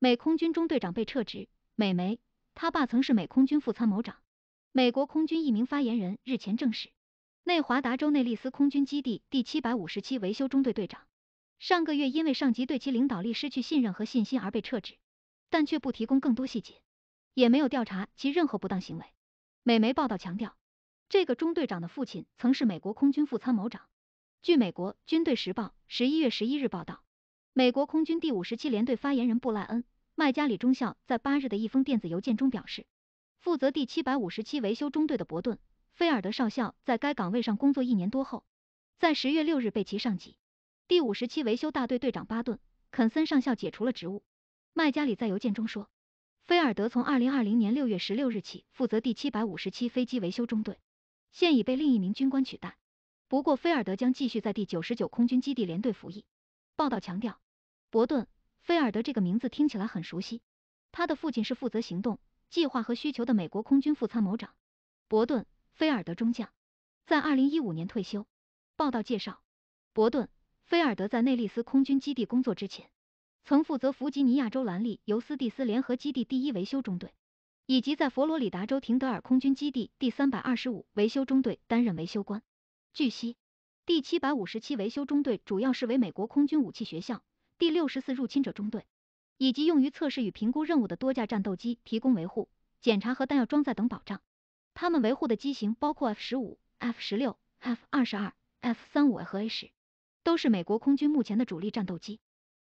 美空军中队长被撤职，美媒，他爸曾是美空军副参谋长。美国空军一名发言人日前证实，内华达州内利斯空军基地第757维修中队队长，上个月因为上级对其领导力失去信任和信心而被撤职，但却不提供更多细节，也没有调查其任何不当行为。美媒报道强调，这个中队长的父亲曾是美国空军副参谋长。据美国《军队时报》十一月十一日报道。美国空军第五十七联队发言人布赖恩·麦加里中校在八日的一封电子邮件中表示，负责第七百五十七维修中队的伯顿·菲尔德少校在该岗位上工作一年多后，在十月六日被其上级第五十七维修大队队长巴顿·肯森上校解除了职务。麦加里在邮件中说，菲尔德从二零二零年六月十六日起负责第七百五十七飞机维修中队，现已被另一名军官取代。不过，菲尔德将继续在第九十九空军基地联队服役。报道强调，伯顿·菲尔德这个名字听起来很熟悉，他的父亲是负责行动计划和需求的美国空军副参谋长，伯顿·菲尔德中将，在二零一五年退休。报道介绍，伯顿·菲尔德在内利斯空军基地工作之前，曾负责弗吉尼亚州兰利尤斯蒂斯联合基地第一维修中队，以及在佛罗里达州廷德尔空军基地第三百二十五维修中队担任维修官。据悉。第七百五十七维修中队主要是为美国空军武器学校、第六十四入侵者中队，以及用于测试与评估任务的多架战斗机提供维护、检查和弹药装载等保障。他们维护的机型包括 F 十五、F 十六、F 二十二、F 三五 A 和 A 十，都是美国空军目前的主力战斗机。